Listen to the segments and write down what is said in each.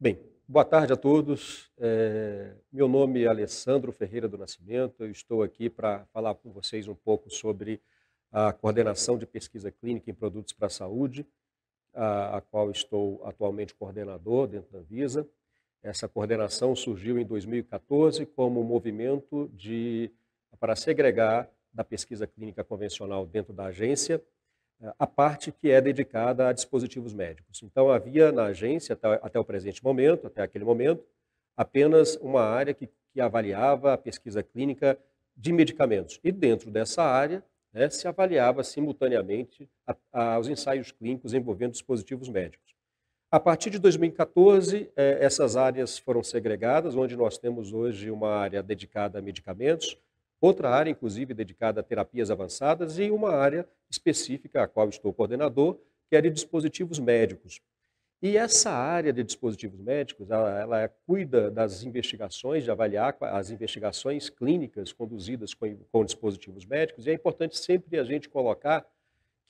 Bem, boa tarde a todos. É, meu nome é Alessandro Ferreira do Nascimento. Eu estou aqui para falar com vocês um pouco sobre a coordenação de pesquisa clínica em produtos para a saúde, a, a qual estou atualmente coordenador dentro da Anvisa. Essa coordenação surgiu em 2014 como movimento de, para segregar da pesquisa clínica convencional dentro da agência é, a parte que é dedicada a dispositivos médicos. Então, havia na agência, até o presente momento, até aquele momento, apenas uma área que, que avaliava a pesquisa clínica de medicamentos. E dentro dessa área, né, se avaliava simultaneamente a, a, os ensaios clínicos envolvendo dispositivos médicos. A partir de 2014, eh, é, essas áreas foram segregadas, onde nós temos hoje uma área dedicada a medicamentos, outra área, inclusive, dedicada a terapias avançadas e uma área específica, a qual estou coordenador, que é de dispositivos médicos. E essa área de dispositivos médicos, ela, ela é, cuida das investigações, de avaliar as investigações clínicas conduzidas com, com dispositivos médicos, e é importante sempre a gente colocar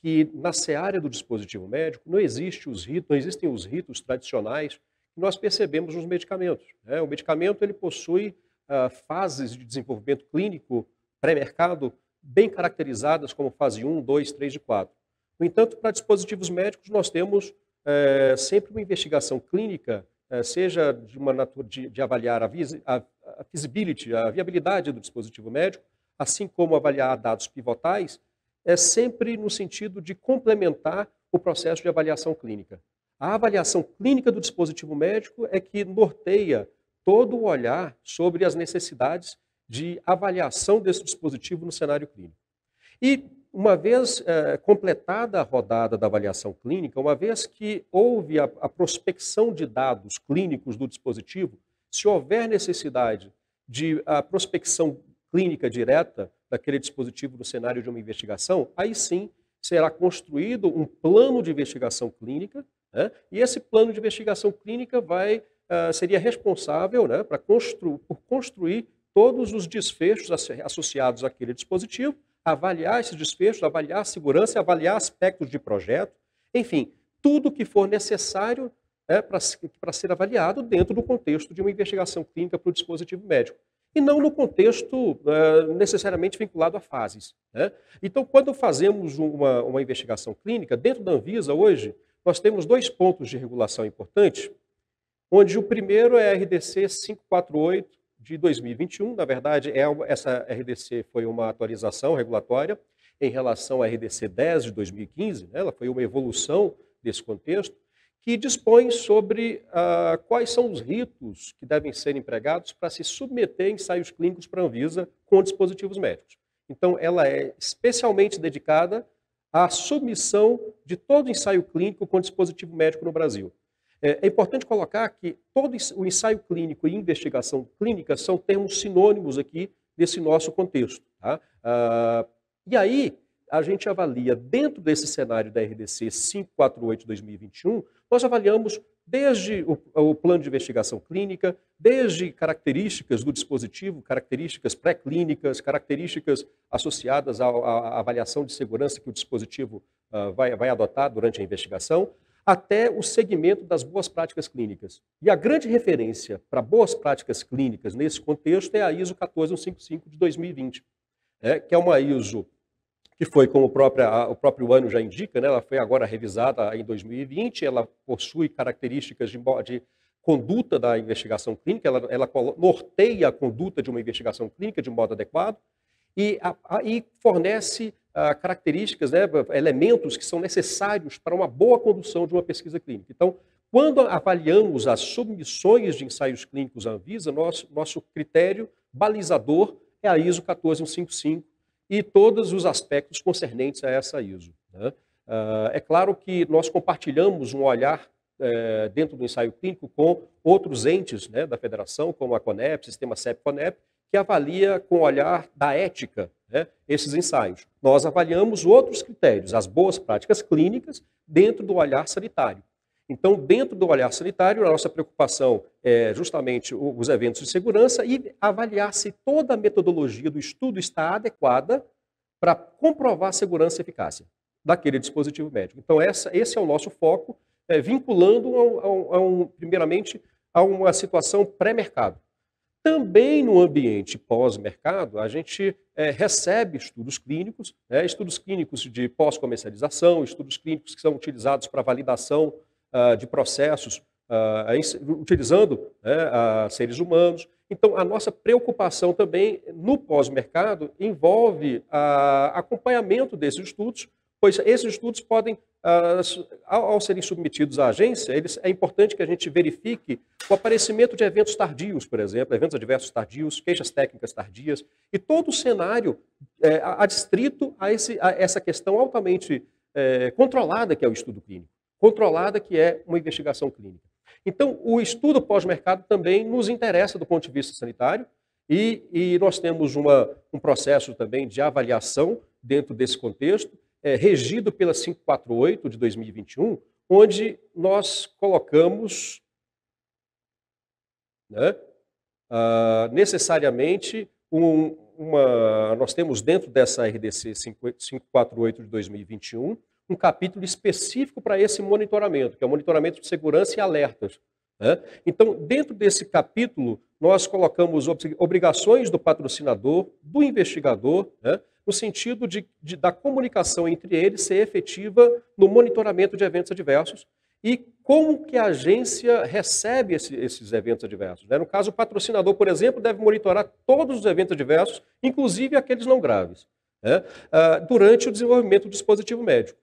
que na seara do dispositivo médico não, existe os ritos, não existem os ritos tradicionais que nós percebemos nos medicamentos. Né? O medicamento ele possui uh, fases de desenvolvimento clínico pré-mercado bem caracterizadas como fase 1, 2, 3 e 4. No entanto, para dispositivos médicos, nós temos é, sempre uma investigação clínica, é, seja de, uma natureza de, de avaliar a, vis, a, a, feasibility, a viabilidade do dispositivo médico, assim como avaliar dados pivotais, é sempre no sentido de complementar o processo de avaliação clínica. A avaliação clínica do dispositivo médico é que norteia todo o olhar sobre as necessidades de avaliação desse dispositivo no cenário clínico. E, uma vez é, completada a rodada da avaliação clínica, uma vez que houve a, a prospecção de dados clínicos do dispositivo, se houver necessidade de a prospecção clínica direta daquele dispositivo no cenário de uma investigação, aí sim será construído um plano de investigação clínica, né? e esse plano de investigação clínica vai ah, seria responsável né, para constru por construir todos os desfechos associados àquele dispositivo, avaliar esses desfechos, avaliar a segurança, avaliar aspectos de projeto, enfim, tudo que for necessário né, para ser avaliado dentro do contexto de uma investigação clínica para o dispositivo médico e não no contexto uh, necessariamente vinculado a fases. Né? Então, quando fazemos uma, uma investigação clínica, dentro da Anvisa, hoje, nós temos dois pontos de regulação importantes onde o primeiro é a RDC 548 de 2021. Na verdade, é, essa RDC foi uma atualização regulatória em relação à RDC 10 de 2015, né? ela foi uma evolução desse contexto, que dispõe sobre ah, quais são os ritos que devem ser empregados para se submeter a ensaios clínicos para a Anvisa com dispositivos médicos. Então, ela é especialmente dedicada à submissão de todo ensaio clínico com dispositivo médico no Brasil. É, é importante colocar que todo o ensaio clínico e investigação clínica são termos sinônimos aqui nesse nosso contexto. Tá? Ah, e aí, a gente avalia, dentro desse cenário da RDC 548-2021, nós avaliamos desde o, o, plano de investigação clínica, desde características do dispositivo, características pré-clínicas, características associadas à, à, avaliação de segurança que o dispositivo ah, vai, vai adotar durante a investigação, até o segmento das boas práticas clínicas. E a grande referência para boas práticas clínicas nesse contexto é a ISO 14155 de 2020, né, que é uma ISO que foi, como o próprio, o próprio ano já indica, né, ela foi agora revisada em 2020, ela possui características de, de conduta da investigação clínica, ela, ela norteia a conduta de uma investigação clínica de modo adequado, e, a, a, e fornece a, ah, características, né, elementos que são necessários para uma boa condução de uma pesquisa clínica. Então, quando avaliamos as submissões de ensaios clínicos à Anvisa, nosso, nosso critério balizador é a ISO 14155 e todos os aspectos concernentes a essa ISO. Né? Ah, é claro que nós compartilhamos um olhar eh, dentro do ensaio clínico com outros entes né, da federação, como a CONEP, Sistema CEP-CONEP, que avalia com o olhar da ética né, esses ensaios. Nós avaliamos outros critérios, as boas práticas clínicas, dentro do olhar sanitário. Então, dentro do olhar sanitário, a nossa preocupação é justamente os eventos de segurança e avaliar se toda a metodologia do estudo está adequada para comprovar a segurança e eficácia daquele dispositivo médico. Então, essa, esse é o nosso foco, é, vinculando, a, a, a um, primeiramente, a uma situação pré-mercado. Também no ambiente pós-mercado, a gente é, recebe estudos clínicos, né, estudos clínicos de pós-comercialização, estudos clínicos que são utilizados para validação uh, de processos, uh, em, utilizando né, seres humanos. Então, a nossa preocupação também no pós-mercado envolve ah, acompanhamento desses estudos pois esses estudos podem, ah, ao serem submetidos à agência, eles, é importante que a gente verifique o aparecimento de eventos tardios, por exemplo, eventos adversos tardios, queixas técnicas tardias, e todo o cenário é, adstrito a, esse, a essa questão altamente é, controlada que é o estudo clínico, controlada que é uma investigação clínica. Então, o estudo pós-mercado também nos interessa do ponto de vista sanitário, e, e nós temos uma, um processo também de avaliação dentro desse contexto, é, regido pela 548 de 2021, onde nós colocamos né, ah, necessariamente um, uma. Nós temos dentro dessa RDC 548 de 2021 um capítulo específico para esse monitoramento, que é o monitoramento de segurança e alertas. Né? Então, dentro desse capítulo, nós colocamos obrigações do patrocinador, do investigador, né? no sentido de, de, da comunicação entre eles ser efetiva no monitoramento de eventos adversos e como que a agência recebe esse, esses eventos adversos. Né? No caso, o patrocinador, por exemplo, deve monitorar todos os eventos adversos, inclusive aqueles não graves, né? Ah, durante o desenvolvimento do dispositivo médico.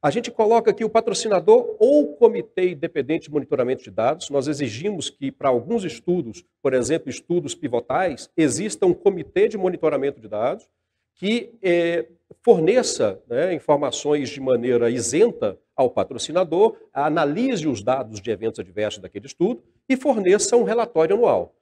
A gente coloca aqui o patrocinador ou comitê independente de monitoramento de dados. Nós exigimos que, para alguns estudos, por exemplo, estudos pivotais, exista um comitê de monitoramento de dados que eh, forneça né, informações de maneira isenta ao patrocinador, analise os dados de eventos adversos daquele estudo e forneça um relatório anual.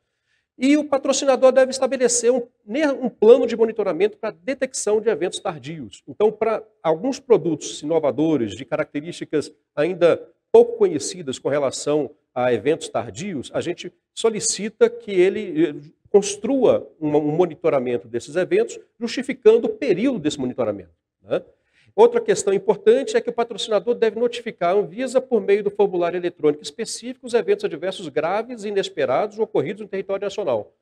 E o patrocinador deve estabelecer um, né, um plano de monitoramento para detecção de eventos tardios. Então, para alguns produtos inovadores de características ainda pouco conhecidas com relação a eventos tardios, a gente solicita que ele eh, construa um monitoramento desses eventos, justificando o período desse monitoramento. Né? Outra questão importante é que o patrocinador deve notificar a Anvisa por meio do formulário eletrônico específico os eventos adversos graves e inesperados ocorridos no território nacional,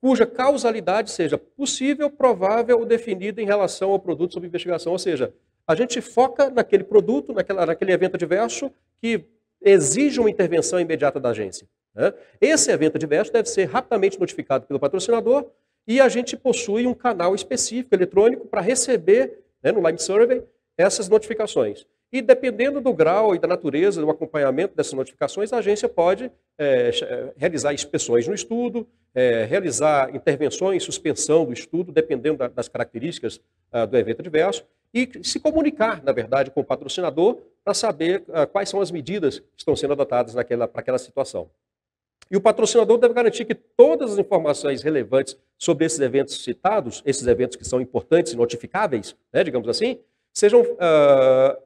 cuja causalidade seja possível, provável ou definida em relação ao produto sob investigação. Ou seja, a gente foca naquele produto, naquela, naquele evento adverso que exige uma intervenção imediata da agência. Né? Esse evento adverso deve ser rapidamente notificado pelo patrocinador e a gente possui um canal específico eletrônico para receber, né, no Lime Survey, essas notificações. E dependendo do grau e da natureza do acompanhamento dessas notificações, a agência pode é, realizar inspeções no estudo, é, realizar intervenções, suspensão do estudo, dependendo da, das características ah, do evento adverso, e se comunicar, na verdade, com o patrocinador para saber ah, quais são as medidas que estão sendo adotadas para aquela situação. E o patrocinador deve garantir que todas as informações relevantes sobre esses eventos citados, esses eventos que são importantes e notificáveis, né, digamos assim, sejam uh,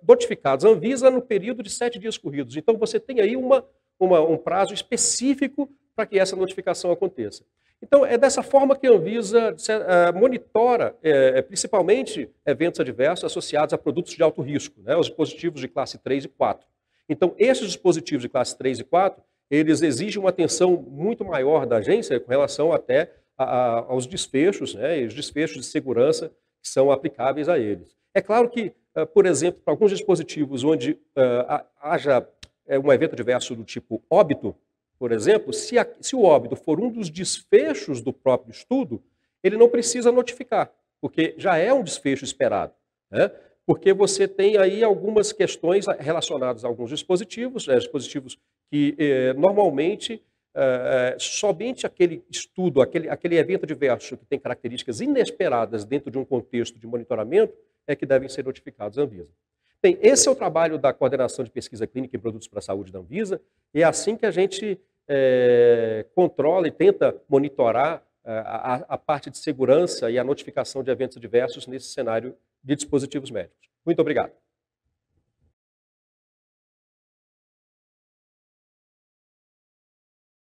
notificados à Anvisa no período de sete dias corridos. Então, você tem aí uma, uma, um prazo específico para que essa notificação aconteça. Então, é dessa forma que a Anvisa uh, monitora, uh, principalmente, eventos adversos associados a produtos de alto risco, né, os dispositivos de classe 3 e 4. Então, esses dispositivos de classe 3 e 4, eles exigem uma atenção muito maior da agência com relação até a, a, aos desfechos, né, os desfechos de segurança que são aplicáveis a eles. É claro que, ah, por exemplo, para alguns dispositivos onde uh, haja é, um evento diverso do tipo óbito, por exemplo, se, a, se o óbito for um dos desfechos do próprio estudo, ele não precisa notificar, porque já é um desfecho esperado. Né? porque você tem aí algumas questões relacionadas a alguns dispositivos, né, dispositivos que eh, normalmente eh, eh, somente aquele estudo, aquele, aquele evento diverso que tem características inesperadas dentro de um contexto de monitoramento é que devem ser notificados à Anvisa. Bem, esse é o trabalho da coordenação de pesquisa clínica em produtos para a saúde da Anvisa, e é assim que a gente controla e tenta monitorar a, a parte de segurança e a notificação de eventos diversos nesse cenário de dispositivos médicos. Muito obrigado.